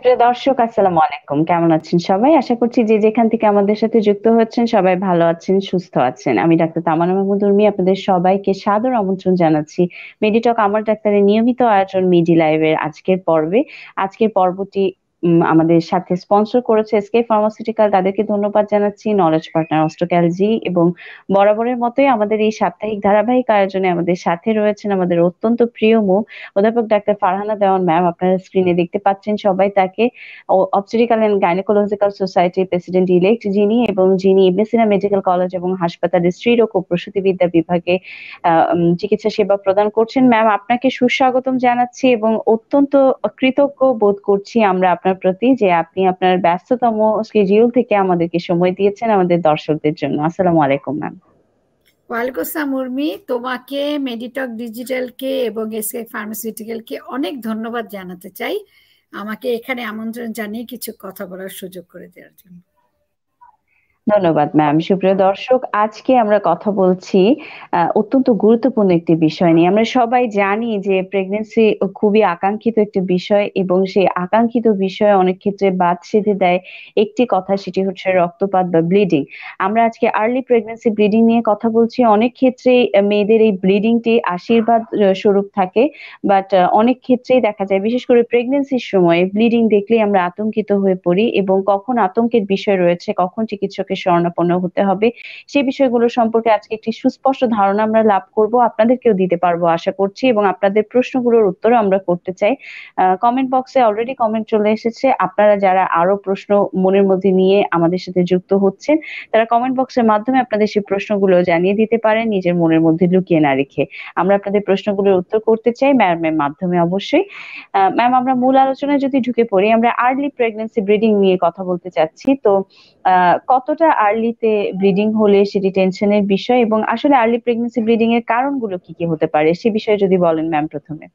সুপ্রিয় দর্শক আসসালামু আলাইকুম কেমন আছেন সবাই আশা করছি যে যেখান থেকে আমাদের সাথে যুক্ত হচ্ছেন সবাই ভালো আছেন সুস্থ আছেন আমি ডাক্তার তামানা মাহমুদ উর্মি আপনাদের সবাইকে সাদর আমন্ত্রণ জানাচ্ছি মেডিটক আমার ডাক্তারের নিয়মিত আয়োজন মিডি লাইভের আজকের পর্বে আজকের পর্বটি আমাদের সাথে স্পন্সর করেছে এসকে ফার্মাসিউটিক্যাল তাদেরকে ধন্যবাদ জানাচ্ছি নলেজ পার্টনার অস্ট্রোক্যালজি এবং বরাবরের মতোই আমাদের এই সাপ্তাহিক ধারাবাহিক আয়োজনে আমাদের সাথে রয়েছেন আমাদের অত্যন্ত প্রিয় মুখ অধ্যাপক ডাক্তার ফারহানা দেওয়ান ম্যাম আপনারা স্ক্রিনে দেখতে পাচ্ছেন সবাই তাকে অপসিটিক্যাল এন্ড গাইনোকোলজিক্যাল সোসাইটির প্রেসিডেন্ট ইলেক্ট যিনি এবং যিনি ইবনেসিনা মেডিকেল কলেজ এবং হাসপাতালের স্ত্রীরোগ ও প্রসূতিবিদ্যা বিভাগে চিকিৎসা সেবা প্রদান করছেন ম্যাম আপনাকে সুস্বাগতম জানাচ্ছি এবং অত্যন্ত কৃতজ্ঞ বোধ করছি আমরা আপনার আপনার প্রতি যে আপনি আপনার ব্যস্ততম স্কেজিউল থেকে আমাদেরকে সময় দিয়েছেন আমাদের দর্শকদের জন্য আসসালামু আলাইকুম ম্যাম ওয়ালাইকুম উর্মি তোমাকে মেডিটক ডিজিটালকে এবং এসকে ফার্মাসিউটিক্যালকে অনেক ধন্যবাদ জানাতে চাই আমাকে এখানে আমন্ত্রণ জানিয়ে কিছু কথা বলার সুযোগ করে দেওয়ার জন্য ধন্যবাদ ম্যাম সুপ্রিয় দর্শক আজকে আমরা কথা বলছি অত্যন্ত গুরুত্বপূর্ণ একটি বিষয় নিয়ে আমরা সবাই জানি যে প্রেগনেন্সি খুবই আকাঙ্ক্ষিত একটি বিষয় এবং সেই আকাঙ্ক্ষিত বিষয়ে অনেক ক্ষেত্রে বাদ সেধে দেয় একটি কথা সেটি হচ্ছে রক্তপাত বা ব্লিডিং আমরা আজকে আর্লি প্রেগনেন্সি ব্লিডিং নিয়ে কথা বলছি অনেক ক্ষেত্রে মেয়েদের এই ব্লিডিংটি আশীর্বাদ স্বরূপ থাকে বাট অনেক ক্ষেত্রেই দেখা যায় বিশেষ করে প্রেগনেন্সির সময় ব্লিডিং দেখলে আমরা আতঙ্কিত হয়ে পড়ি এবং কখন আতঙ্কের বিষয় রয়েছে কখন চিকিৎসকের শরণাপন্ন হতে হবে সেই বিষয়গুলো সম্পর্কে আজকে একটি সুস্পষ্ট ধারণা আমরা লাভ করব আপনাদেরকেও দিতে পারবো আশা করছি এবং আপনাদের প্রশ্নগুলোর উত্তর আমরা করতে চাই কমেন্ট বক্সে অলরেডি কমেন্ট চলে এসেছে আপনারা যারা আরো প্রশ্ন মনের মধ্যে নিয়ে আমাদের সাথে যুক্ত হচ্ছেন তারা কমেন্ট বক্সের মাধ্যমে আপনাদের সেই প্রশ্নগুলো জানিয়ে দিতে পারেন নিজের মনের মধ্যে লুকিয়ে না রেখে আমরা আপনাদের প্রশ্নগুলোর উত্তর করতে চাই ম্যামের মাধ্যমে অবশ্যই ম্যাম আমরা মূল আলোচনায় যদি ঢুকে পড়ি আমরা আর্লি প্রেগনেন্সি ব্রিডিং নিয়ে কথা বলতে চাচ্ছি তো কতটা আর্লিতে ব্লিডিং হলে সেটি টেনশনের বিষয় এবং আসলে আর্লি প্রেগনেন্সি ব্লিডিং এর কারণগুলো কি কি হতে পারে সে বিষয়ে যদি বলেন ম্যাম প্রথমে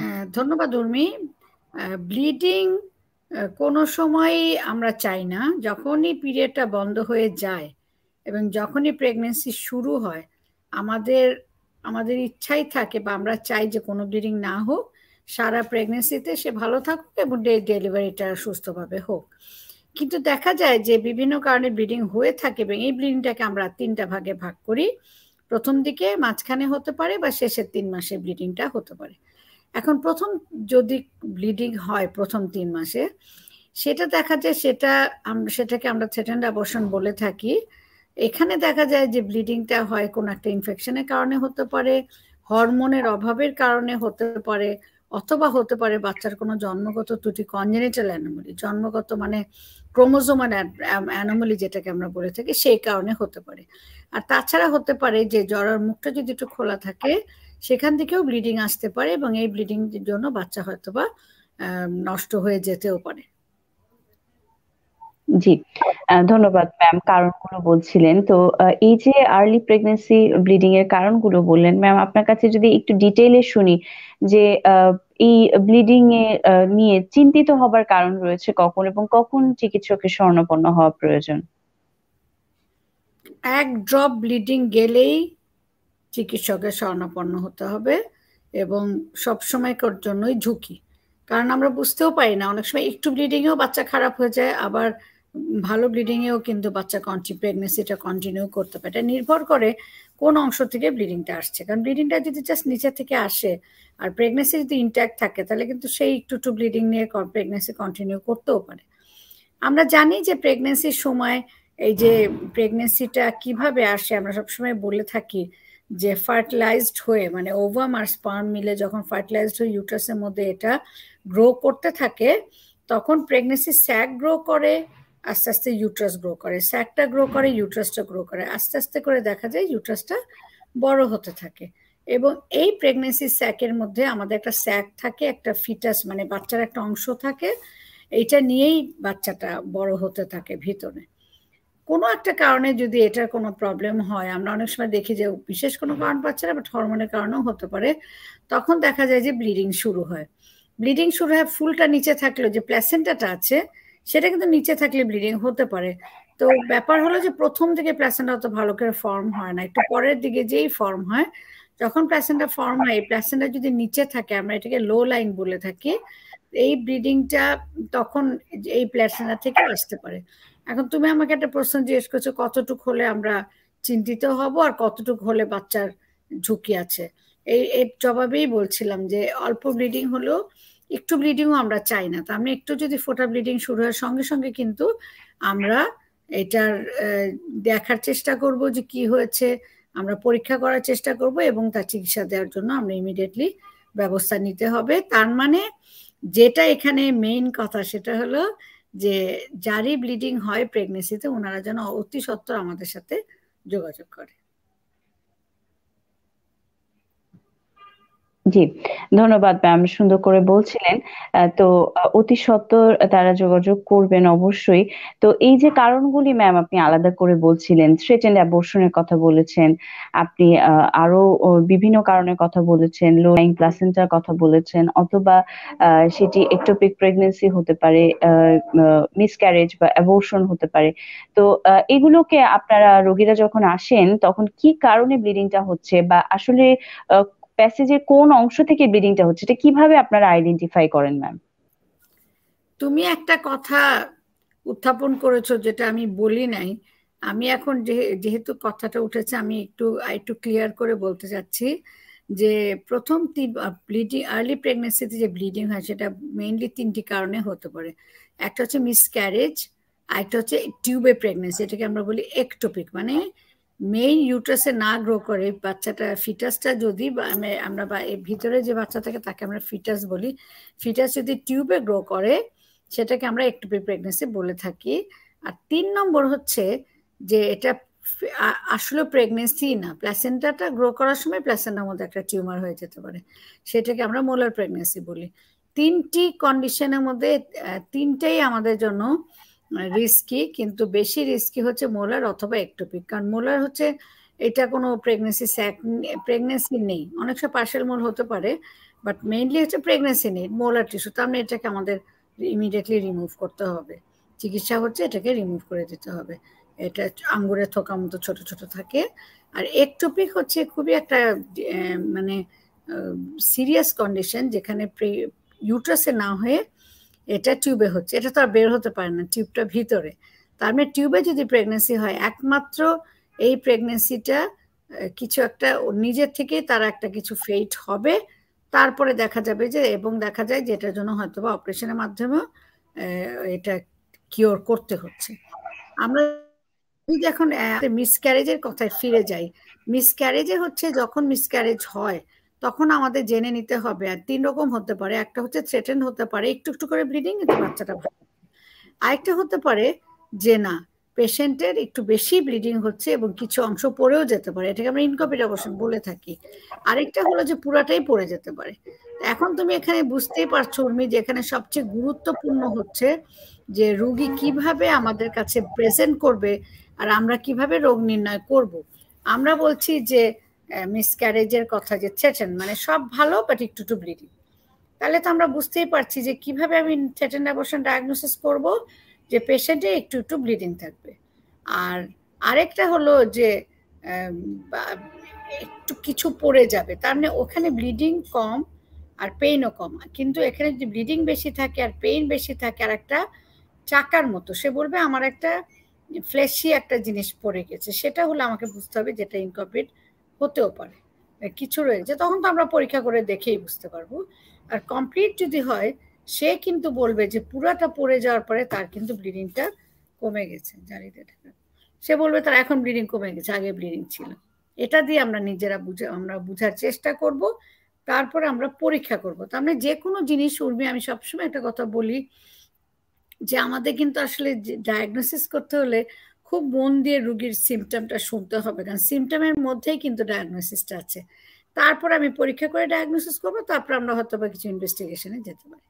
হ্যাঁ, ধন্যবাদ উর্মি ব্লিডিং কোনো সময় আমরা চাই না যখনই পিরিয়ডটা বন্ধ হয়ে যায় এবং যখনই প্রেগনেন্সি শুরু হয় আমাদের আমাদের ইচ্ছাই থাকে বা আমরা চাই যে কোনো ব্লিডিং না হোক সারা প্রেগনেন্সিতে সে ভালো থাকুক এবং ডেলিভারিটা সুস্থভাবে হোক কিন্তু দেখা যায় যে বিভিন্ন কারণে ব্লিডিং হয়ে থাকে এবং এই ব্লিডিংটাকে আমরা তিনটা ভাগে ভাগ করি প্রথম দিকে মাঝখানে হতে পারে বা শেষের তিন মাসে ব্লিডিংটা হতে পারে এখন প্রথম যদি ব্লিডিং হয় প্রথম তিন মাসে সেটা দেখা যায় সেটা সেটাকে আমরা সেকেন্ড অ্যাবর্শন বলে থাকি এখানে দেখা যায় যে ব্লিডিংটা হয় কোনো একটা ইনফেকশনের কারণে হতে পারে হরমোনের অভাবের কারণে হতে পারে অথবা হতে পারে বাচ্চার কোনো জন্মগত ত্রুটি কনজেনিটাল অ্যানোমালি জন্মগত মানে ক্রোমোজোমান অ্যানোমালি যেটাকে আমরা বলে থাকি সেই কারণে হতে পারে আর তাছাড়া হতে পারে যে জ্বরের মুখটা যদি একটু খোলা থাকে সেখান থেকেও ব্লিডিং আসতে পারে এবং এই ব্লিডিং জন্য বাচ্চা হয়তো বা নষ্ট হয়ে যেতেও পারে জি ধন্যবাদ ম্যাম কারণগুলো বলছিলেন তো এই যে আর্লি প্রেগনেন্সি ব্লিডিং এর কারণগুলো বললেন ম্যাম আপনার কাছে যদি একটু ডিটেইলে শুনি যে এই ব্লিডিং এ নিয়ে চিন্তিত হবার কারণ রয়েছে কখন এবং কখন চিকিৎসকের শরণাপন্ন হওয়া প্রয়োজন এক ড্রপ ব্লিডিং গেলেই চিকিৎসকের শরণাপন্ন হতে হবে এবং সবসময়কার জন্যই ঝুঁকি কারণ আমরা বুঝতেও পারি না অনেক সময় একটু ব্লিডিংয়েও বাচ্চা খারাপ হয়ে যায় আবার ভালো ব্লিডিংয়েও কিন্তু বাচ্চা কন্টি প্রেগনেন্সিটা কন্টিনিউ করতে পারে এটা নির্ভর করে কোন অংশ থেকে ব্লিডিংটা আসছে কারণ ব্লিডিংটা যদি জাস্ট নিচে থেকে আসে আর প্রেগনেন্সি যদি ইন্ট্যাক্ট থাকে তাহলে কিন্তু সেই একটু একটু ব্লিডিং নিয়ে প্রেগনেন্সি কন্টিনিউ করতেও পারে আমরা জানি যে প্রেগনেন্সির সময় এই যে প্রেগনেন্সিটা কিভাবে আসে আমরা সবসময় বলে থাকি যে ফার্টিলাইজড হয়ে মানে ওভাম আর স্পার্ম মিলে যখন ফার্টিলাইজড হয়ে ইউটাসের মধ্যে এটা গ্রো করতে থাকে তখন প্রেগনেন্সি স্যাক গ্রো করে আস্তে আস্তে ইউট্রাস গ্রো করে স্যাকটা গ্রো করে ইউট্রাসটা গ্রো করে আস্তে আস্তে করে দেখা যায় ইউট্রাসটা বড় হতে থাকে এবং এই প্রেগনেন্সি স্যাকের মধ্যে আমাদের একটা স্যাক থাকে একটা ফিটাস মানে বাচ্চার একটা অংশ থাকে এইটা নিয়েই বাচ্চাটা বড় হতে থাকে ভিতরে কোনো একটা কারণে যদি এটার কোনো প্রবলেম হয় আমরা অনেক সময় দেখি যে বিশেষ কোনো কারণ পাচ্ছে না বাট হরমোনের কারণেও হতে পারে তখন দেখা যায় যে ব্লিডিং শুরু হয় ব্লিডিং শুরু হয় ফুলটা নিচে থাকলেও যে প্লেসেন্টাটা আছে সেটা কিন্তু নিচে থাকলে ব্লিডিং হতে পারে তো ব্যাপার হলো যে প্রথম দিকে প্লাসেন্টা অত ভালো করে ফর্ম হয় না একটু পরের দিকে যেই ফর্ম হয় যখন প্লাসেন্টা ফর্ম হয় এই প্লাসেন্টা যদি নিচে থাকে আমরা এটাকে লো লাইন বলে থাকি এই ব্রিডিংটা তখন এই প্লাসেন্টা থেকে আসতে পারে এখন তুমি আমাকে একটা প্রশ্ন জিজ্ঞেস করছো কতটুক হলে আমরা চিন্তিত হব আর কতটুক হলে বাচ্চার ঝুঁকি আছে এই এর জবাবেই বলছিলাম যে অল্প ব্লিডিং হলেও একটু ব্লিডিংও আমরা চাই না তা আমরা একটু যদি ফোটা ব্লিডিং শুরু হওয়ার সঙ্গে সঙ্গে কিন্তু আমরা এটার দেখার চেষ্টা করব যে কি হয়েছে আমরা পরীক্ষা করার চেষ্টা করব এবং তার চিকিৎসা দেওয়ার জন্য আমরা ইমিডিয়েটলি ব্যবস্থা নিতে হবে তার মানে যেটা এখানে মেইন কথা সেটা হলো যে যারই ব্লিডিং হয় প্রেগনেন্সিতে ওনারা যেন অতি সত্বর আমাদের সাথে যোগাযোগ করে জি, ধন্যবাদ ম্যাম সুন্দর করে বলছিলেন। তো অতি সত্বর তারা যোগাযোগ করবেন অবশ্যই। তো এই যে কারণগুলি ম্যাম আপনি আলাদা করে বলছিলেন, threatened abortion এর কথা বলেছেন, আপনি আহ আরো বিভিন্ন কারণের কথা বলেছেন, low lying placenta র কথা বলেছেন অথবা আহ সেটি ectopic pregnancy হতে পারে, আহ miscarriage বা abortion হতে পারে। তো আহ এগুলোকে আপনারা রোগীরা যখন আসেন তখন কি কারণে ব্লিডিংটা হচ্ছে বা আসলে আহ প্যাসেজের কোন অংশ থেকে ব্লিডিংটা হচ্ছে এটা কিভাবে আপনারা আইডেন্টিফাই করেন ম্যাম তুমি একটা কথা উত্থাপন করেছো যেটা আমি বলি নাই আমি এখন যেহেতু কথাটা উঠেছে আমি একটু একটু ক্লিয়ার করে বলতে চাচ্ছি যে প্রথম ব্লিডিং আর্লি প্রেগনেন্সিতে যে ব্লিডিং হয় সেটা মেইনলি তিনটি কারণে হতে পারে একটা হচ্ছে মিসক্যারেজ আরেকটা হচ্ছে টিউবে প্রেগনেন্সি এটাকে আমরা বলি একটোপিক মানে মেইন ইউটাসে না গ্রো করে বাচ্চাটা ফিটাসটা যদি আমরা ভিতরে যে বাচ্চা থাকে তাকে আমরা ফিটাস বলি ফিটাস যদি টিউবে গ্রো করে সেটাকে আমরা একটু প্রেগনেন্সি বলে থাকি আর তিন নম্বর হচ্ছে যে এটা আসলে প্রেগনেন্সি না প্লাসেন্টাটা গ্রো করার সময় প্লাসেন্টার মধ্যে একটা টিউমার হয়ে যেতে পারে সেটাকে আমরা মোলার প্রেগনেন্সি বলি তিনটি কন্ডিশনের মধ্যে তিনটাই আমাদের জন্য রিস্কি কিন্তু বেশি রিস্কি হচ্ছে মোলার অথবা একটোপিক কারণ মোলার হচ্ছে এটা কোনো প্রেগনেন্সি স্যাক প্রেগনেন্সি নেই অনেক সময় পার্সেল মোল হতে পারে বাট মেইনলি হচ্ছে প্রেগনেন্সি নেই মোলার টিস্যু তার মানে এটাকে আমাদের ইমিডিয়েটলি রিমুভ করতে হবে চিকিৎসা হচ্ছে এটাকে রিমুভ করে দিতে হবে এটা আঙ্গুরের থোকা মতো ছোট ছোট থাকে আর একটোপিক হচ্ছে খুবই একটা মানে সিরিয়াস কন্ডিশন যেখানে ইউট্রাসে না হয়ে এটা টিউবে হচ্ছে এটা তো আর বের হতে পারে না টিউবটা ভিতরে তার মানে টিউবে যদি প্রেগনেন্সি হয় একমাত্র এই প্রেগনেন্সিটা কিছু একটা নিজের থেকে তার একটা কিছু ফেইট হবে তারপরে দেখা যাবে যে এবং দেখা যায় যে এটার জন্য হয়তো বা অপারেশনের মাধ্যমেও এটা কিওর করতে হচ্ছে আমরা যদি এখন মিসক্যারেজের কথায় ফিরে যাই মিসক্যারেজে হচ্ছে যখন মিসক্যারেজ হয় তখন আমাদের জেনে নিতে হবে আর তিন রকম হতে পারে একটা হচ্ছে থ্রেটেন হতে পারে একটু একটু করে ব্লিডিং এতে বাচ্চাটা ভালো আরেকটা হতে পারে যে না পেশেন্টের একটু বেশি ব্লিডিং হচ্ছে এবং কিছু অংশ পড়েও যেতে পারে এটাকে আমরা ইনকপিড অবসন বলে থাকি আরেকটা হলো যে পুরাটাই পড়ে যেতে পারে এখন তুমি এখানে বুঝতেই পারছো উর্মি যে এখানে সবচেয়ে গুরুত্বপূর্ণ হচ্ছে যে রুগী কিভাবে আমাদের কাছে প্রেজেন্ট করবে আর আমরা কিভাবে রোগ নির্ণয় করব। আমরা বলছি যে মিসক্যারেজের কথা যে থেটেন মানে সব ভালো বাট একটু টু ব্লিডিং তাহলে তো আমরা বুঝতেই পারছি যে কিভাবে আমি থেটেন অ্যাবর্শন ডায়াগনোসিস করব যে পেশেন্টে একটু একটু ব্লিডিং থাকবে আর আরেকটা হলো যে একটু কিছু পড়ে যাবে তার মানে ওখানে ব্লিডিং কম আর পেইনও কম কিন্তু এখানে যদি ব্লিডিং বেশি থাকে আর পেইন বেশি থাকে আর একটা চাকার মতো সে বলবে আমার একটা ফ্লেশি একটা জিনিস পড়ে গেছে সেটা হলো আমাকে বুঝতে হবে যেটা ইনকমপ্লিট হতেও পারে কিছু রয়েছে তখন তো আমরা পরীক্ষা করে দেখেই বুঝতে পারবো আর কমপ্লিট যদি হয় সে কিন্তু বলবে যে পুরাটা পড়ে যাওয়ার পরে তার কিন্তু ব্লিডিংটা কমে গেছে জারিতে সে বলবে তার এখন ব্লিডিং কমে গেছে আগে ব্লিডিং ছিল এটা দিয়ে আমরা নিজেরা বুঝে আমরা বুঝার চেষ্টা করব তারপরে আমরা পরীক্ষা করব তার মানে যে কোনো জিনিস উর্মি আমি সবসময় একটা কথা বলি যে আমাদের কিন্তু আসলে ডায়াগনোসিস করতে হলে খুব মন দিয়ে রুগীর সিমটমটা শুনতে হবে কারণ সিমটমের মধ্যেই কিন্তু ডায়াগনোসিসটা আছে তারপর আমি পরীক্ষা করে ডায়াগনোসিস করবো তারপর আমরা হয়তো বা কিছু ইনভেস্টিগেশনে যেতে পারি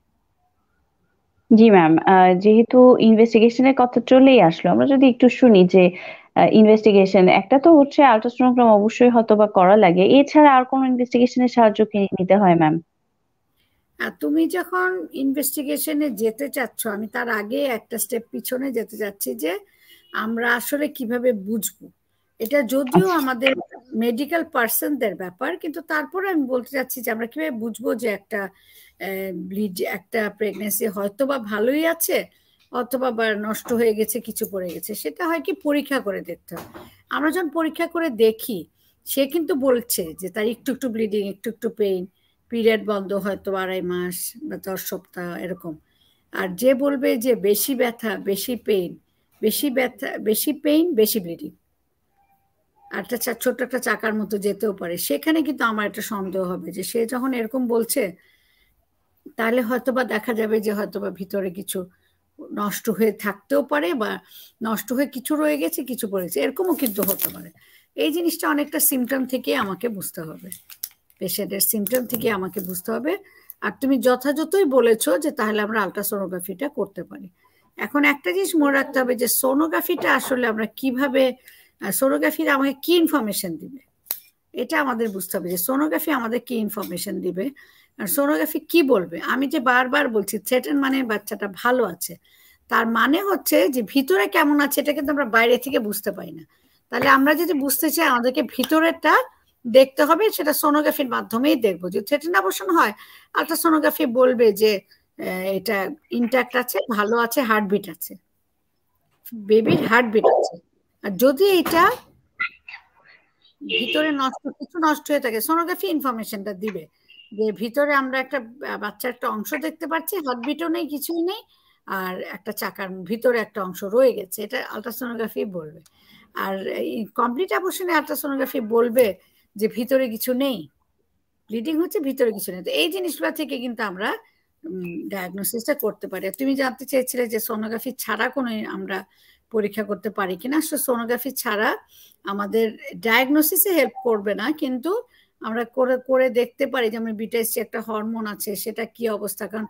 জি ম্যাম যেহেতু ইনভেস্টিগেশনের কথা চলেই আসলো আমরা যদি একটু শুনি যে ইনভেস্টিগেশন একটা তো হচ্ছে আলট্রাসোনোগ্রাম অবশ্যই হয়তো বা করা লাগে এছাড়া আর কোন ইনভেস্টিগেশনের সাহায্য কি নিতে হয় ম্যাম তুমি যখন ইনভেস্টিগেশনে যেতে চাচ্ছ আমি তার আগে একটা স্টেপ পিছনে যেতে চাচ্ছি যে আমরা আসলে কিভাবে বুঝবো এটা যদিও আচ্ছা। আমাদের মেডিকেল পার্সনদের ব্যাপার কিন্তু তারপরে আমি বলতে চাচ্ছি যে আমরা কিভাবে বুঝবো যে একটা ব্লিড একটা প্রেগনেন্সি হয়তো বা ভালোই আছে অথবা বা নষ্ট হয়ে গেছে কিছু পড়ে গেছে সেটা হয় কি পরীক্ষা করে দেখতে হয় আমরা যখন পরীক্ষা করে দেখি সে কিন্তু বলছে যে তার একটু একটু ব্লিডিং একটু একটু পেইন পিরিয়ড বন্ধ হয়তো আড়াই মাস বা দশ সপ্তাহ এরকম আর যে বলবে যে বেশি ব্যথা বেশি পেইন বেশি ব্যথা বেশি পেইন বেশি ব্লিডিং একটা ছোট্ট একটা চাকার মতো যেতেও পারে সেখানে কিন্তু আমার একটা সন্দেহ হবে যে সে যখন এরকম বলছে তাহলে হয়তো বা দেখা যাবে যে হয়তো বা ভিতরে কিছু নষ্ট হয়ে থাকতেও পারে বা নষ্ট হয়ে কিছু রয়ে গেছে কিছু পড়েছে এরকমও কিন্তু হতে পারে এই জিনিসটা অনেকটা সিমটম থেকে আমাকে বুঝতে হবে পেশেন্টের সিমটম থেকে আমাকে বুঝতে হবে আর তুমি যথাযথই বলেছো যে তাহলে আমরা আলট্রাসোনোগ্রাফিটা করতে পারি এখন একটা জিনিস মনে রাখতে হবে যে সোনোগ্রাফিটা আসলে আমরা কিভাবে সোনোগ্রাফির আমাকে কি ইনফরমেশন দিবে এটা আমাদের বুঝতে হবে যে সোনোগ্রাফি আমাদের কি ইনফরমেশন দিবে আর সোনোগ্রাফি কি বলবে আমি যে বারবার বলছি থ্রেটেন মানে বাচ্চাটা ভালো আছে তার মানে হচ্ছে যে ভিতরে কেমন আছে এটা কিন্তু আমরা বাইরে থেকে বুঝতে পারি না তাহলে আমরা যদি বুঝতে চাই আমাদেরকে ভিতরেরটা দেখতে হবে সেটা সোনোগ্রাফির মাধ্যমেই দেখবো যদি থ্রেটেন অবসান হয় আলট্রাসোনোগ্রাফি বলবে যে এটা ইন্ট্যাক্ট আছে ভালো আছে হার্টবিট আছে বেবির হার্টবিট আছে আর যদি এটা ভিতরে নষ্ট কিছু নষ্ট হয়ে থাকে সোনোগ্রাফি ইনফরমেশনটা দিবে যে ভিতরে আমরা একটা বাচ্চার একটা অংশ দেখতে পাচ্ছি হার্টবিটও নেই কিছুই নেই আর একটা চাকার ভিতরে একটা অংশ রয়ে গেছে এটা আলট্রাসোনোগ্রাফি বলবে আর কমপ্লিট অ্যাবর্শনে আলট্রাসোনোগ্রাফি বলবে যে ভিতরে কিছু নেই ব্লিডিং হচ্ছে ভিতরে কিছু নেই তো এই জিনিসগুলো থেকে কিন্তু আমরা ডায়াগনোসিসটা করতে পারি তুমি জানতে চেয়েছিলে যে সোনোগ্রাফি ছাড়া কোনো আমরা পরীক্ষা করতে পারি কিনা সো সোনোগ্রাফি ছাড়া আমাদের ডায়াগনোসিসে হেল্প করবে না কিন্তু আমরা করে করে দেখতে পারি যেমন বিটাইসি একটা হরমোন আছে সেটা কি অবস্থা কারণ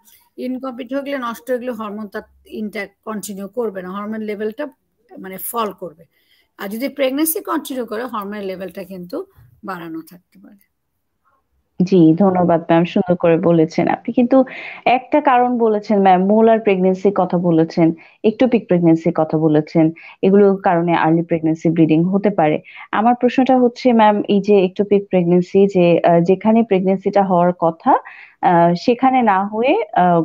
ইনকমপ্লিট হয়ে গেলে নষ্ট হয়ে গেলে হরমোন তার ইনটা কন্টিনিউ করবে না হরমোন লেভেলটা মানে ফল করবে আর যদি প্রেগনেন্সি কন্টিনিউ করে হরমোনের লেভেলটা কিন্তু বাড়ানো থাকতে পারে জি ধন্যবাদ ম্যাম সুন্দর করে বলেছেন আপনি কিন্তু একটা কারণ বলেছেন ম্যাম মোলার প্রেগনেন্সির কথা বলেছেন একটোপিক প্রেগনেন্সির কথা বলেছেন এগুলোর কারণে আর্লি প্রেগনেন্সি ব্লিডিং হতে পারে আমার প্রশ্নটা হচ্ছে ম্যাম এই যে একটোপিক প্রেগনেন্সি যে যেখানে প্রেগনেন্সিটা হওয়ার কথা সেখানে না হয়ে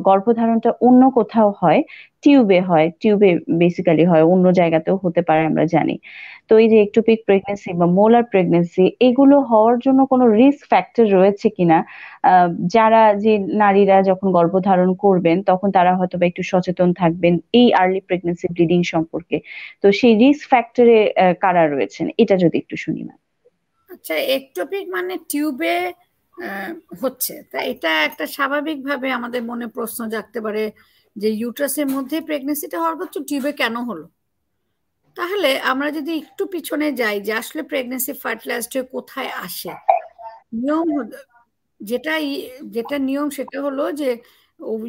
গর্ভধারণটা অন্য কোথাও হয় টিউবে হয় টিউবে বেসিক্যালি হয় অন্য জায়গাতেও হতে পারে আমরা জানি তো এই যে একটোপিক প্রেগনেন্সি বা মোলার প্রেগনেন্সি এগুলো হওয়ার জন্য কোনো রিস্ক ফ্যাক্টর রয়েছে কিনা যারা যে নারীরা যখন গর্ভধারণ করবেন তখন তারা হয়তো একটু সচেতন থাকবেন এই আর্লি প্রেগনেন্সি ব্লিডিং সম্পর্কে তো সেই রিস্ক ফ্যাক্টরে কারা রয়েছেন এটা যদি একটু শুনি না আচ্ছা একটোপিক মানে টিউবে হচ্ছে তা এটা একটা স্বাভাবিকভাবে আমাদের মনে প্রশ্ন জাগতে পারে যে ইউট্রাসের মধ্যে প্রেগনেন্সিটা হওয়ার পর টিউবে কেন হলো তাহলে আমরা যদি একটু পিছনে যাই যে আসলে প্রেগনেন্সি ফার্টিলাইজড কোথায় আসে নিয়ম যেটা যেটা নিয়ম সেটা হলো যে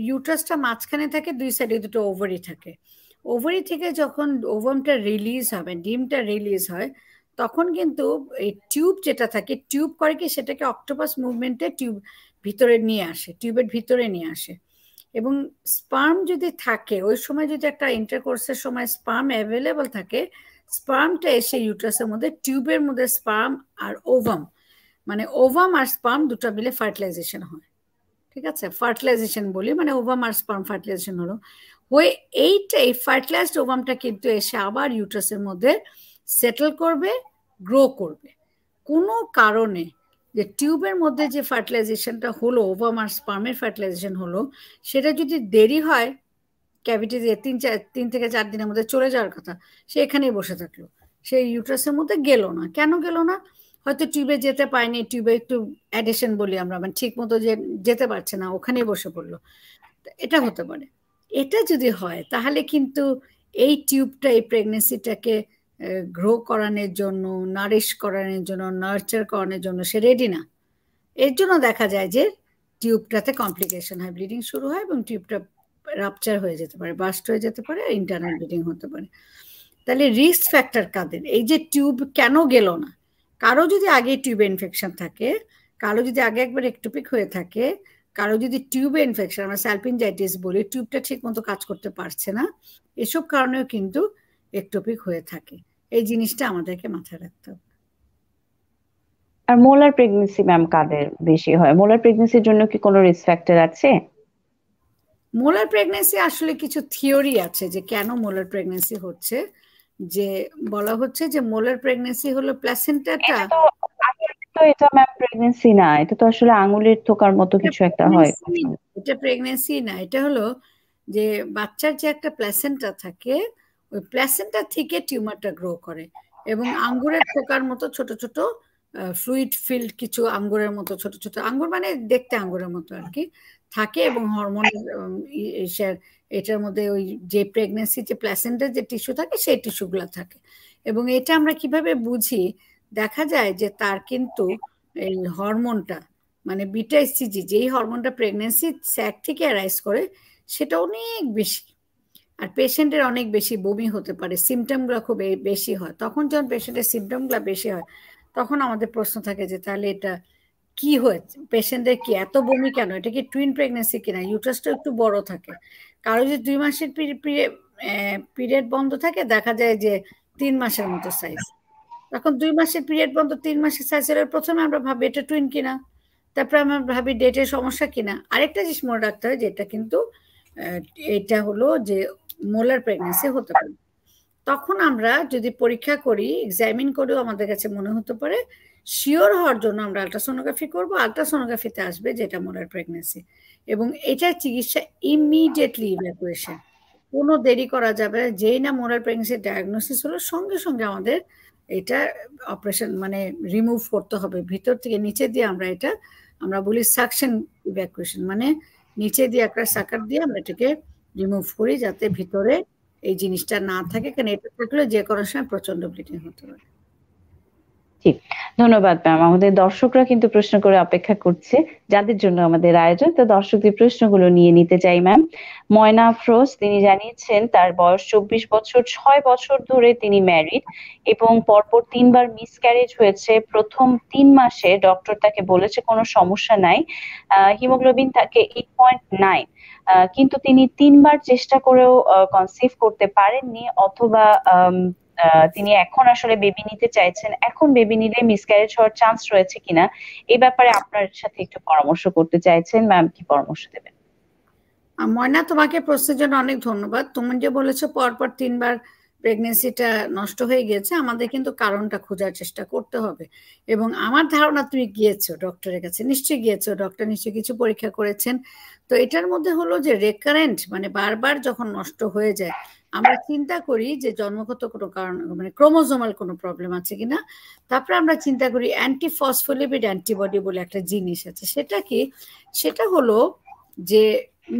ইউট্রাসটা মাঝখানে থাকে দুই সাইডে দুটো ওভারি থাকে ওভারি থেকে যখন ওভামটা রিলিজ হবে ডিমটা রিলিজ হয় তখন কিন্তু এই টিউব যেটা থাকে টিউব করে কি সেটাকে অক্টোপাস মুভমেন্টে টিউব ভিতরে নিয়ে আসে টিউবের ভিতরে নিয়ে আসে এবং স্পার্ম যদি থাকে ওই সময় যদি একটা ইন্টারকোর্সের সময় স্পার্ম অ্যাভেলেবল থাকে স্পার্মটা এসে ইউটাসের মধ্যে টিউবের মধ্যে স্পার্ম আর ওভাম মানে ওভাম আর স্পার্ম দুটো মিলে ফার্টিলাইজেশন হয় ঠিক আছে ফার্টিলাইজেশন বলি মানে ওভাম আর স্পার্ম ফার্টিলাইজেশন হলো হয়ে এইটা এই ফার্টিলাইজড ওভামটা কিন্তু এসে আবার ইউটাসের মধ্যে সেটেল করবে গ্রো করবে কোনো কারণে যে টিউবের মধ্যে যে ফার্টিলাইজেশনটা হলো ওভামার স্পার্মের ফার্টিলাইজেশন হলো সেটা যদি দেরি হয় ক্যাভিটি দিয়ে তিন চার তিন থেকে চার দিনের মধ্যে চলে যাওয়ার কথা সে এখানেই বসে থাকলো সে ইউট্রাসের মধ্যে গেল না কেন গেল না হয়তো টিউবে যেতে পায়নি টিউবে একটু অ্যাডিশন বলি আমরা মানে ঠিক মতো যে যেতে পারছে না ওখানেই বসে পড়লো এটা হতে পারে এটা যদি হয় তাহলে কিন্তু এই টিউবটা এই প্রেগনেন্সিটাকে গ্রো করানোর জন্য নারিশ করানোর জন্য নার্চার করানোর জন্য সে রেডি না এর জন্য দেখা যায় যে টিউবটাতে কমপ্লিকেশন হয় ব্লিডিং শুরু হয় এবং টিউবটা রাপচার হয়ে যেতে পারে বাস্ট হয়ে যেতে পারে ইন্টারনাল ব্লিডিং হতে পারে তাহলে রিস্ক ফ্যাক্টর কাদের এই যে টিউব কেন গেল না কারো যদি আগে টিউবে ইনফেকশন থাকে কারো যদি আগে একবার একটুপিক হয়ে থাকে কারো যদি টিউবে ইনফেকশন আমরা স্যালপিনজাইটিস বলি টিউবটা ঠিক মতো কাজ করতে পারছে না এসব কারণেও কিন্তু একটুপিক হয়ে থাকে এই জিনিসটা আমাদেরকে মাথায় রাখতে হবে আর মোলার প্রেগনেন্সি ম্যাম কাদের বেশি হয় মোলার প্রেগনেন্সির জন্য কি কোনো রিস্ক ফ্যাক্টর আছে মোলার প্রেগনেন্সি আসলে কিছু থিওরি আছে যে কেন মোলার প্রেগনেন্সি হচ্ছে যে বলা হচ্ছে যে মোলার প্রেগনেন্সি হলো প্লাসেন্টাটা তো এটা ম্যাম প্রেগনেন্সি না এটা তো আসলে আঙুলের থোকার মতো কিছু একটা হয় এটা প্রেগনেন্সি না এটা হলো যে বাচ্চার যে একটা প্লাসেন্টা থাকে ওই প্লেসেন্টা থেকে টিউমারটা গ্রো করে এবং আঙ্গুরের খোকার মতো ছোট ছোট ফ্লুইড ফিল্ড কিছু আঙ্গুরের মতো ছোট ছোট আঙ্গুর মানে দেখতে আঙ্গুরের মতো আর কি থাকে এবং হরমোনের এটার মধ্যে ওই যে প্রেগনেন্সি যে প্লেসেন্টের যে টিস্যু থাকে সেই টিস্যুগুলো থাকে এবং এটা আমরা কিভাবে বুঝি দেখা যায় যে তার কিন্তু এই হরমোনটা মানে বিটা যেই হরমোনটা প্রেগনেন্সি স্যাক থেকে অ্যারাইজ করে সেটা অনেক বেশি আর পেশেন্টের অনেক বেশি বমি হতে পারে সিমটমগুলো খুব বেশি হয় তখন যখন পেশেন্টের সিমটমগুলো বেশি হয় তখন আমাদের প্রশ্ন থাকে যে তাহলে এটা কি হয়েছে পেশেন্টদের কি এত বমি কেন এটা কি টুইন প্রেগনেন্সি কিনা ইউটাসটা একটু বড় থাকে কারো যদি দুই মাসের পিরিয়ড বন্ধ থাকে দেখা যায় যে তিন মাসের মতো সাইজ এখন দুই মাসের পিরিয়ড বন্ধ তিন মাসের সাইজ হলে প্রথমে আমরা ভাবি এটা টুইন কিনা তারপরে আমরা ভাবি ডেটের সমস্যা কিনা আরেকটা জিনিস মনে রাখতে হয় যে এটা কিন্তু এটা হলো যে মোলার প্রেগনেন্সি হতে পারে তখন আমরা যদি পরীক্ষা করি এক্সামিন করেও আমাদের কাছে মনে হতে পারে শিওর হওয়ার জন্য আমরা আলট্রাসোনোগ্রাফি করব আলট্রাসোনোগ্রাফিতে আসবে যেটা মোলার প্রেগনেন্সি এবং এটার চিকিৎসা ইমিডিয়েটলি ইভ্যাকুয়েশন কোনো দেরি করা যাবে না যেই না মোলার প্রেগনেন্সি ডায়াগনোসিস হলো সঙ্গে সঙ্গে আমাদের এটা অপারেশন মানে রিমুভ করতে হবে ভিতর থেকে নিচে দিয়ে আমরা এটা আমরা বলি সাকশন ইভ্যাকুয়েশন মানে নিচে দিয়ে একটা সাকার দিয়ে আমরা এটাকে রিমুভ করি যাতে ভিতরে এই জিনিসটা না থাকে কারণ এটা থাকলে যে কোনো সময় প্রচন্ড ব্লিডিং হতে পারে জি ধন্যবাদ ম্যাম আমাদের দর্শকরা কিন্তু প্রশ্ন করে অপেক্ষা করছে যাদের জন্য আমাদের আয়োজন তো দর্শকদের প্রশ্নগুলো নিয়ে নিতে চাই ম্যাম ময়না আফরোজ তিনি জানিয়েছেন তার বয়স চব্বিশ বছর ছয় বছর ধরে তিনি ম্যারিড এবং পরপর তিনবার মিসক্যারেজ হয়েছে প্রথম তিন মাসে ডক্টর তাকে বলেছে কোনো সমস্যা নাই হিমোগ্লোবিন তাকে এইট পয়েন্ট নাইন কিন্তু তিনি তিনবার চেষ্টা করেও কনসিভ করতে পারেননি অথবা তিনি এখন আসলে বেবি নিতে চাইছেন এখন বেবি নিলে মিসক্যারেজ হওয়ার চান্স রয়েছে কিনা এই ব্যাপারে আপনার সাথে একটু পরামর্শ করতে চাইছেন ম্যাম কি পরামর্শ দেবেন ময়না তোমাকে প্রশ্নের জন্য অনেক ধন্যবাদ তুমি যে বলেছো পরপর তিনবার প্রেগনেন্সিটা নষ্ট হয়ে গিয়েছে আমাদের কিন্তু কারণটা খোঁজার চেষ্টা করতে হবে এবং আমার ধারণা তুমি গিয়েছো ডক্টরের কাছে নিশ্চয়ই গিয়েছো ডক্টর নিশ্চয়ই কিছু পরীক্ষা করেছেন তো এটার মধ্যে হলো যে রেকারেন্ট মানে বারবার যখন নষ্ট হয়ে যায় আমরা চিন্তা করি যে জন্মগত কোনো কারণ মানে ক্রোমোজোমাল কোনো প্রবলেম আছে কিনা তারপরে আমরা চিন্তা করি অ্যান্টিফসফোলিপিড অ্যান্টিবডি বলে একটা জিনিস আছে সেটা কি সেটা হলো যে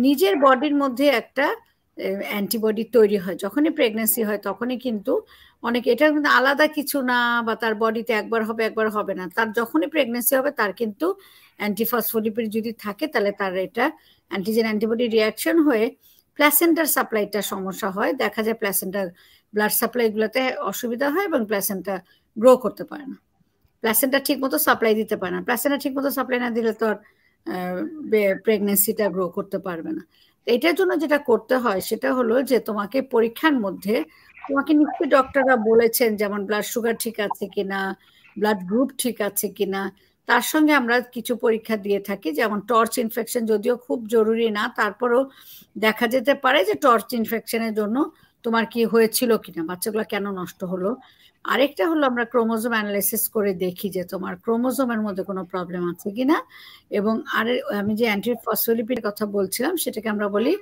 নিজের বডির মধ্যে একটা অ্যান্টিবডি তৈরি হয় যখনই প্রেগনেন্সি হয় তখনই কিন্তু অনেক এটা কিন্তু আলাদা কিছু না বা তার বডিতে একবার হবে একবার হবে না তার যখনই প্রেগনেন্সি হবে তার কিন্তু অ্যান্টিফসফোলিপিড যদি থাকে তাহলে তার এটা অ্যান্টিজেন অ্যান্টিবডি রিয়াকশন হয়ে প্ল্যাসেন্টার সাপ্লাইটা সমস্যা হয় দেখা যায় প্ল্যাসেন্টার ব্লাড সাপ্লাই গুলোতে অসুবিধা হয় এবং প্ল্যাসেন্টা গ্রো করতে পারে না প্ল্যাসেন্টা ঠিকমতো সাপ্লাই দিতে পারে না প্ল্যাসেন্টা ঠিকমতো সাপ্লাই না দিলে তো আর প্রেগনেন্সিটা গ্রো করতে পারবে না এটার জন্য যেটা করতে হয় সেটা হলো যে তোমাকে পরীক্ষার মধ্যে তোমাকে নিশ্চয়ই ডক্টররা বলেছেন যেমন ব্লাড সুগার ঠিক আছে কিনা ব্লাড গ্রুপ ঠিক আছে কিনা তার সঙ্গে আমরা কিছু পরীক্ষা দিয়ে থাকি যেমন টর্চ ইনফেকশন যদিও খুব জরুরি না তারপরও দেখা যেতে পারে যে টর্চ ইনফেকশনের জন্য তোমার কি হয়েছিল কিনা বাচ্চাগুলো কেন নষ্ট হলো আরেকটা হলো আমরা ক্রোমোজোম অ্যানালাইসিস করে দেখি যে তোমার ক্রোমোজোমের মধ্যে কোনো প্রবলেম আছে কিনা এবং আর আমি যে অ্যান্টিফসফোলিপিড কথা বলছিলাম সেটাকে আমরা বলি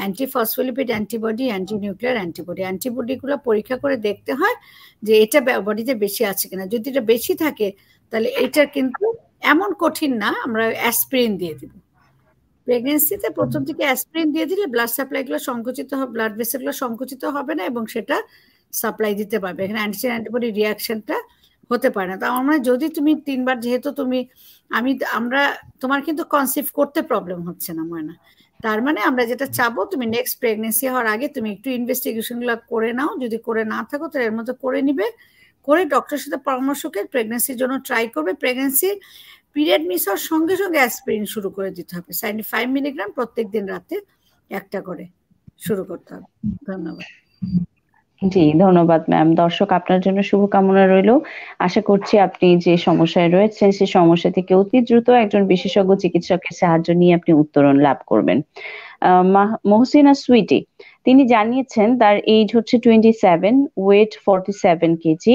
antiphospholipid antibody anti nuclear antibody অ্যান্টিবডিগুলো পরীক্ষা করে দেখতে হয় যে এটা বডিতে বেশি আছে কিনা যদি এটা বেশি থাকে তাহলে এটা কিন্তু এমন কঠিন না আমরা অ্যাসপিরিন দিয়ে দিব প্রেগনেন্সিতে প্রথম থেকে অ্যাসপিরিন দিয়ে দিলে ব্লাড সাপ্লাই গুলো সংকুচিত হবে ব্লাড গুলো সংকুচিত হবে না এবং সেটা সাপ্লাই দিতে পারবে এখানে অ্যান্টিজেন অ্যান্টিবডি রিয়াকশনটা হতে পারে না তা আমার মনে যদি তুমি তিনবার যেহেতু তুমি আমি আমরা তোমার কিন্তু কনসিভ করতে প্রবলেম হচ্ছে না ময়না তার মানে আমরা যেটা চাবো তুমি নেক্সট প্রেগনেন্সি হওয়ার আগে তুমি একটু ইনভেস্টিগেশনগুলো করে নাও যদি করে না থাকো তাহলে এর মধ্যে করে নিবে করে ডক্টরের সাথে পরামর্শ করে প্রেগনেন্সির জন্য ট্রাই করবে প্রেগনেন্সি পিরিয়ড মিস হওয়ার সঙ্গে সঙ্গে অ্যাসপিরিন শুরু করে দিতে হবে সেভেন্টি ফাইভ মিলিগ্রাম প্রত্যেক দিন রাতে একটা করে শুরু করতে হবে ধন্যবাদ জি ধন্যবাদ ম্যাম দর্শক আপনার জন্য শুভকামনা রইল আশা করছি আপনি যে সমস্যায় রয়েছেন সেই সমস্যা থেকে অতি দ্রুত একজন বিশেষজ্ঞ চিকিৎসকের সাহায্য নিয়ে আপনি উত্তরণ লাভ করবেন মহসিনা সুইটি তিনি জানিয়েছেন তার এইজ হচ্ছে twenty seven weight forty seven KG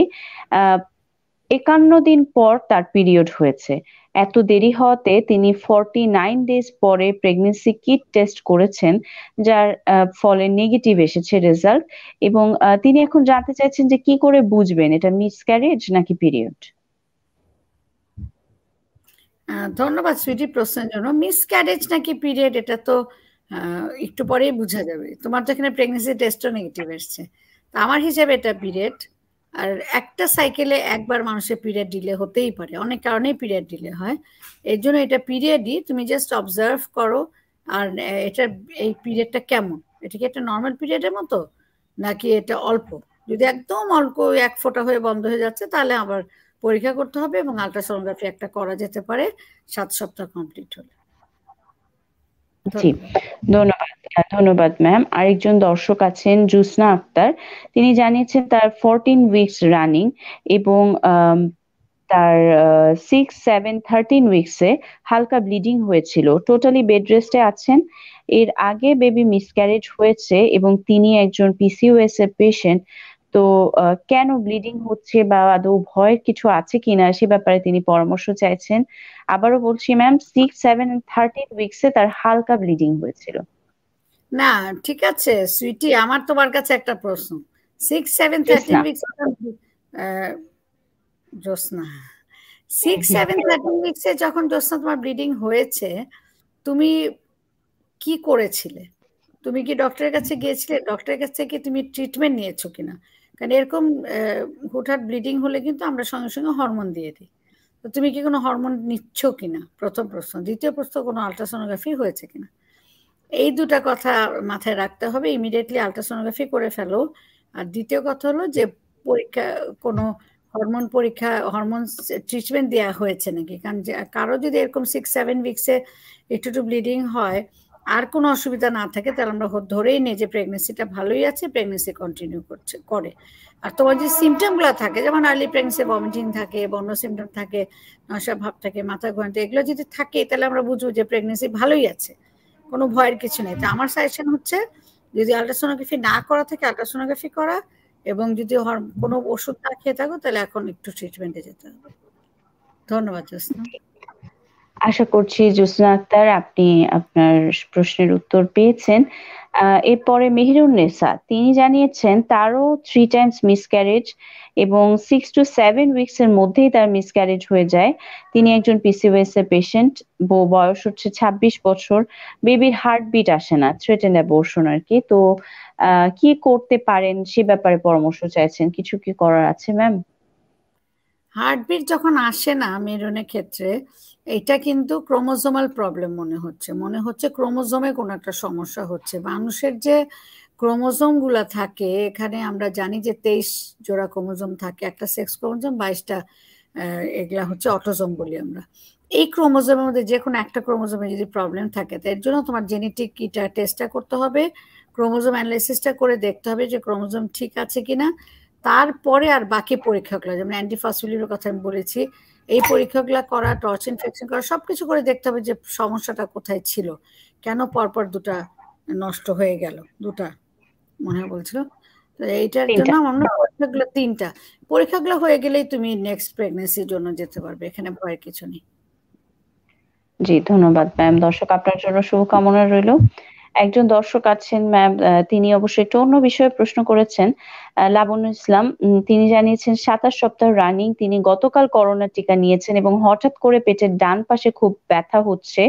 একান্ন দিন পর তার পিরিয়ড হয়েছে এত দেরি হওয়াতে তিনি ফর্টি নাইন ডেজ পরে প্রেগনেন্সি কিট টেস্ট করেছেন যার ফলে নেগেটিভ এসেছে রেজাল্ট এবং তিনি এখন জানতে চাইছেন যে কি করে বুঝবেন এটা মিসক্যারেজ নাকি পিরিয়ড ধন্যবাদ সুইটি প্রশ্নের জন্য মিসক্যারেজ নাকি পিরিয়ড এটা তো একটু পরেই বোঝা যাবে তোমার তো এখানে প্রেগনেন্সি টেস্টও নেগেটিভ এসছে তো আমার হিসাবে এটা পিরিয়ড আর একটা সাইকেলে একবার মানুষের পিরিয়ড ডিলে হতেই পারে অনেক কারণেই পিরিয়ড ডিলে হয় এর জন্য এটা পিরিয়ডই তুমি জাস্ট অবজার্ভ করো আর এটা এই পিরিয়ডটা কেমন এটা কি একটা নর্মাল পিরিয়ডের মতো নাকি এটা অল্প যদি একদম অল্প এক ফোঁটা হয়ে বন্ধ হয়ে যাচ্ছে তাহলে আবার পরীক্ষা করতে হবে এবং আলট্রাসোনোগ্রাফি একটা করা যেতে পারে সাত সপ্তাহ কমপ্লিট হলে জি ধন্যবাদ হ্যাঁ, ধন্যবাদ ম্যাম আরেকজন দর্শক আছেন জুসনা আক্তার তিনি জানিয়েছেন তার ফোরটিন উইকস রানিং এবং তার সিক্স সেভেন থার্টিন উইকসে হালকা ব্লিডিং হয়েছিল টোটালি বেড রেস্টে আছেন এর আগে বেবি মিসক্যারেজ হয়েছে এবং তিনি একজন পিসিওএস এর পেশেন্ট তো কেন ব্লিডিং হচ্ছে বা আদৌ ভয়ের কিছু আছে কিনা সে ব্যাপারে তিনি পরামর্শ চাইছেন আবারও বলছি ম্যাম সিক্স সেভেন থার্টিন উইকসে তার হালকা ব্লিডিং হয়েছিল না ঠিক আছে সুইটি আমার তোমার কাছে একটা প্রশ্ন six seven thirteen weeks Josna six seven thirteen উইকসে যখন জোসনা হ্যাঁ। তোমার ব্লিডিং হয়েছে তুমি কি করেছিলে তুমি কি ডক্টরের কাছে গিয়েছিলে ডক্টরের কাছ থেকে তুমি ট্রিটমেন্ট নিয়েছো কিনা কারণ এরকম হুটহাট ব্লিডিং হলে কিন্তু আমরা সঙ্গে সঙ্গে হরমোন দিয়ে দিই তো তুমি কি কোনো হরমোন নিচ্ছ কিনা প্রথম প্রশ্ন দ্বিতীয় প্রশ্ন কোনো আলট্রাসোনোগ্রাফি হয়েছে কিনা এই দুটা কথা মাথায় রাখতে হবে ইমিডিয়েটলি আলট্রাসোনোগ্রাফি করে ফেলো আর দ্বিতীয় কথা হলো যে পরীক্ষা কোনো হরমোন পরীক্ষা হরমোন ট্রিটমেন্ট দেওয়া হয়েছে নাকি কারণ কারো যদি এরকম সিক্স সেভেন উইক্সে একটু একটু ব্লিডিং হয় আর কোনো অসুবিধা না থাকে তাহলে আমরা ধরেই নিই যে প্রেগনেন্সিটা ভালোই আছে প্রেগনেন্সি কন্টিনিউ করছে করে আর তোমার যে সিমটমগুলো থাকে যেমন আর্লি প্রেগনেন্সি ভমিটিং থাকে বন্য সিমটম থাকে নশা ভাব থাকে মাথা ঘোরাতে এগুলো যদি থাকে তাহলে আমরা বুঝবো যে প্রেগনেন্সি ভালোই আছে কোনো ভয়ের কিছু নেই তো আমার সাজেশন হচ্ছে যদি আলট্রাসোনোগ্রাফি না করা থাকে আল্ট্রাসোনোগ্রাফি করা এবং যদি কোনো ওষুধ না খেয়ে থাকো তাহলে এখন একটু ট্রিটমেন্টে যেতে হবে ধন্যবাদ জোসনা আশা করছি জোসনা আক্তার আপনি আপনার প্রশ্নের উত্তর পেয়েছেন এরপরে নেসা তিনি জানিয়েছেন তারও থ্রি টাইমস মিসক্যারেজ এবং সিক্স টু সেভেন উইকস এর মধ্যেই তার মিসক্যারেজ হয়ে যায় তিনি একজন পিসিওএস এর পেশেন্ট বয়স হচ্ছে ছাব্বিশ বছর বেবির হার্টবিট আসে না থ্রেটেন অ্যাবর্শন আর কি তো কি করতে পারেন সে ব্যাপারে পরামর্শ চাইছেন কিছু কি করার আছে ম্যাম হার্টবিট যখন আসে না মেরনের ক্ষেত্রে এটা কিন্তু ক্রোমোজোমাল প্রবলেম মনে হচ্ছে মনে হচ্ছে ক্রোমোজোমে কোনো একটা সমস্যা হচ্ছে মানুষের যে ক্রোমোজোম গুলা থাকে এখানে আমরা জানি যে তেইশ জোড়া ক্রোমোজোম থাকে একটা সেক্স ক্রোমোজোম বাইশটা এগুলা হচ্ছে অটোজোম বলি আমরা এই ক্রোমোজোমের মধ্যে যে কোনো একটা ক্রোমোজোমে যদি প্রবলেম থাকে তো এর জন্য তোমার জেনেটিক কিটা টেস্টটা করতে হবে ক্রোমোজোম অ্যানালিসিসটা করে দেখতে হবে যে ক্রোমোজোম ঠিক আছে কিনা তারপরে আর বাকি পরীক্ষাগুলো যেমন অ্যান্টিফাসুলির কথা আমি বলেছি এই পরীক্ষাগুলো করা টর্চ ইনফেকশন করা সবকিছু করে দেখতে হবে যে সমস্যাটা কোথায় ছিল কেন পরপর দুটা নষ্ট হয়ে গেল দুটা মনে হয় বলছিল তো এইটার জন্য আমরা পরীক্ষাগুলো তিনটা পরীক্ষাগুলো হয়ে গেলেই তুমি নেক্সট প্রেগনেন্সির জন্য যেতে পারবে এখানে ভয়ের কিছু নেই জি ধন্যবাদ ম্যাম দর্শক আপনার জন্য শুভকামনা রইল একজন দর্শক আছেন ম্যাম তিনি অবশ্য একটু অন্য বিষয়ে প্রশ্ন করেছেন লাবণ্য ইসলাম তিনি জানিয়েছেন সাতাশ সপ্তাহ রানিং তিনি গতকাল করোনা টিকা নিয়েছেন এবং হঠাৎ করে পেটের ডান পাশে খুব ব্যথা হচ্ছে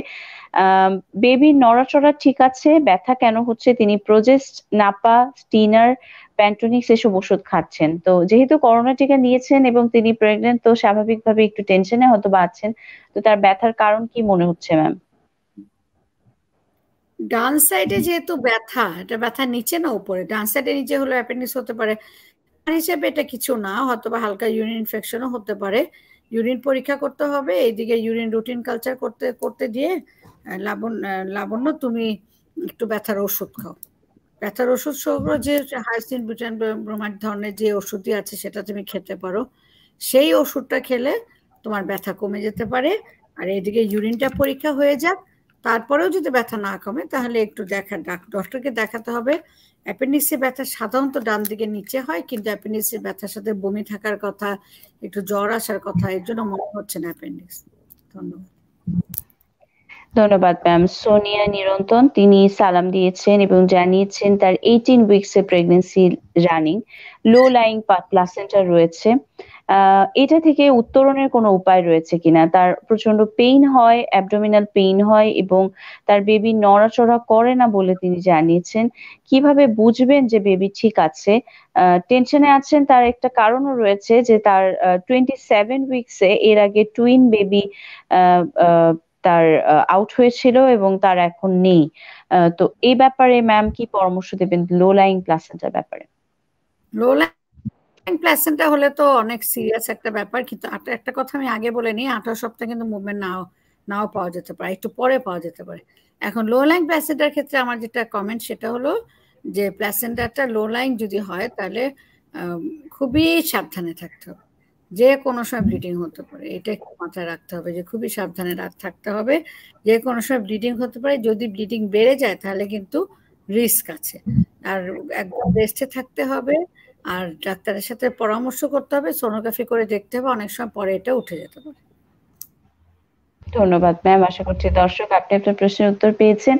বেবি নড়াচড়া ঠিক আছে ব্যথা কেন হচ্ছে তিনি প্রজেস্ট নাপা স্টিনার প্যান্টনিক্স এসব ওষুধ খাচ্ছেন তো যেহেতু করোনা টিকা নিয়েছেন এবং তিনি প্রেগনেন্ট তো স্বাভাবিকভাবে একটু টেনশনে হয়তো বা আছেন তো তার ব্যথার কারণ কি মনে হচ্ছে ম্যাম ডান সাইডে যেহেতু ব্যথা এটা ব্যথা নিচে না উপরে ডান সাইডে নিচে হলো অ্যাপেন্ডিক্স হতে পারে তার হিসেবে এটা কিছু না হয়তো বা হালকা ইউরিন ইনফেকশনও হতে পারে ইউরিন পরীক্ষা করতে হবে এইদিকে ইউরিন রুটিন কালচার করতে করতে দিয়ে লাবণ লাবণ্য তুমি একটু ব্যথার ওষুধ খাও ব্যথার ওষুধ সহগুলো যে হাইসিন বিউটান ব্রোমাইড ধরনের যে ওষুধই আছে সেটা তুমি খেতে পারো সেই ওষুধটা খেলে তোমার ব্যথা কমে যেতে পারে আর এদিকে ইউরিনটা পরীক্ষা হয়ে যাক তারপরেও যদি ব্যথা না কমে তাহলে একটু দেখা ডক্টরকে দেখাতে হবে অ্যাপেন্ডিক্সের ব্যথা সাধারণত ডান দিকে নিচে হয় কিন্তু অ্যাপেন্ডিক্সের ব্যথার সাথে বমি থাকার কথা একটু জ্বর আসার কথা এর জন্য মনে হচ্ছে না অ্যাপেন্ডিক্স ধন্যবাদ ধন্যবাদ ম্যাম সোনিয়া নিরন্তন তিনি সালাম দিয়েছেন এবং জানিয়েছেন তার এইটিন উইকস এর প্রেগনেন্সি রানিং লো লাইং প্লাসেন্টার রয়েছে এটা থেকে উত্তরণের কোনো উপায় রয়েছে কিনা তার প্রচন্ড পেইন হয় অ্যাবডোমিনাল পেইন হয় এবং তার বেবি নড়াচড়া করে না বলে তিনি জানিয়েছেন কিভাবে বুঝবেন যে বেবি ঠিক আছে টেনশনে আছেন তার একটা কারণও রয়েছে যে তার টোয়েন্টি সেভেন উইকসে এর আগে টুইন বেবি তার আউট হয়েছিল এবং তার এখন নেই তো এই ব্যাপারে ম্যাম কি পরামর্শ দেবেন লো লাইং প্লাসেন্টার ব্যাপারে লো লাইং প্লাসেন্টা হলে তো অনেক সিরিয়াস একটা ব্যাপার কিন্তু একটা কথা আমি আগে বলে নিই আঠারো সপ্তাহে কিন্তু মুভমেন্ট নাও নাও পাওয়া যেতে পারে একটু পরে পাওয়া যেতে পারে এখন লো লাইং প্লাসেন্টার ক্ষেত্রে আমার যেটা কমেন্ট সেটা হলো যে প্লাসেন্টারটা লো লাইং যদি হয় তাহলে খুবই সাবধানে থাকতে হবে যে কোনো সময় ব্লিডিং হতে পারে এটা একটু মাথায় রাখতে হবে যে খুবই সাবধানে থাকতে হবে যে কোনো সময় ব্লিডিং হতে পারে যদি ব্লিডিং বেড়ে যায় তাহলে কিন্তু রিস্ক আছে আর একদম রেস্টে থাকতে হবে আর ডাক্তারের সাথে পরামর্শ করতে হবে সোনোগ্রাফি করে দেখতে হবে অনেক সময় পরে এটা উঠে যেতে পারে ধন্যবাদ ম্যাম আশা করছি দর্শক আপনি আপনার প্রশ্নের উত্তর পেয়েছেন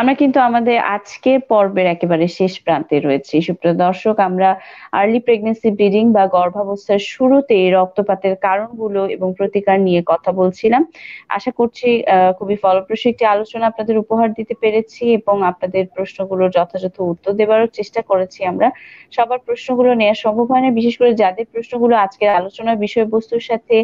আমরা কিন্তু আমাদের আজকের পর্বের একেবারে শেষ প্রান্তে রয়েছি সুপ্রিয় দর্শক আমরা আর্লি প্রেগনেন্সি ব্লিডিং বা গর্ভাবস্থার শুরুতে রক্তপাতের কারণগুলো এবং প্রতিকার নিয়ে কথা বলছিলাম আশা করছি খুবই ফলপ্রসূ একটি আলোচনা আপনাদের উপহার দিতে পেরেছি এবং আপনাদের প্রশ্নগুলোর যথাযথ উত্তর দেওয়ারও চেষ্টা করেছি আমরা সবার প্রশ্নগুলো নেওয়া সম্ভব হয় না বিশেষ করে যাদের প্রশ্নগুলো আজকের আলোচনার বিষয়বস্তুর সাথে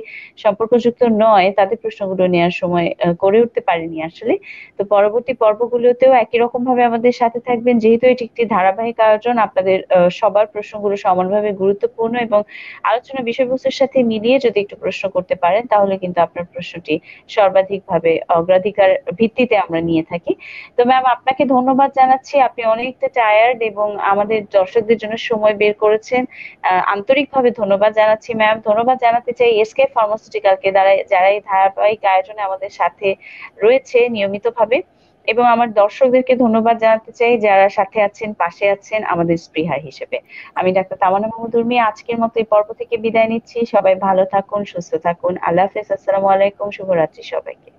সম্পর্কযুক্ত নয় তাদের প্রশ্নগুলো নেওয়া সময় করে উঠতে পারিনি আসলে তো পরবর্তী পর্বগুলোতেও একই রকম ভাবে আমাদের সাথে থাকবেন যেহেতু এটি একটি ধারাবাহিক আয়োজন আপনাদের সবার প্রশ্নগুলো সমানভাবে গুরুত্বপূর্ণ এবং আলোচনা বিষয়বস্তুর সাথে মিলিয়ে যদি একটু প্রশ্ন করতে পারেন তাহলে কিন্তু আপনার প্রশ্নটি সর্বাধিক ভাবে অগ্রাধিকার ভিত্তিতে আমরা নিয়ে থাকি তো ম্যাম আপনাকে ধন্যবাদ জানাচ্ছি আপনি অনেকটা টায়ার্ড এবং আমাদের দর্শকদের জন্য সময় বের করেছেন আন্তরিকভাবে ধন্যবাদ জানাচ্ছি ম্যাম ধন্যবাদ জানাতে চাই এসকে ফার্মাসিউটিক্যালকে দ্বারা যারা এই ধারাবাহিক আয়োজনে আমাদের সাথে রয়েছে নিয়মিতভাবে এবং আমার দর্শকদেরকে ধন্যবাদ জানাতে চাই যারা সাথে আছেন পাশে আছেন আমাদের স্পৃহা হিসেবে আমি ডাক্তার তামানা মাহমুদুর মিয়া আজকের মতো এই পর্ব থেকে বিদায় নিচ্ছি সবাই ভালো থাকুন সুস্থ থাকুন আল্লাহ হাফেজ আসসালামু আলাইকুম শুভরাত্রি সবাইকে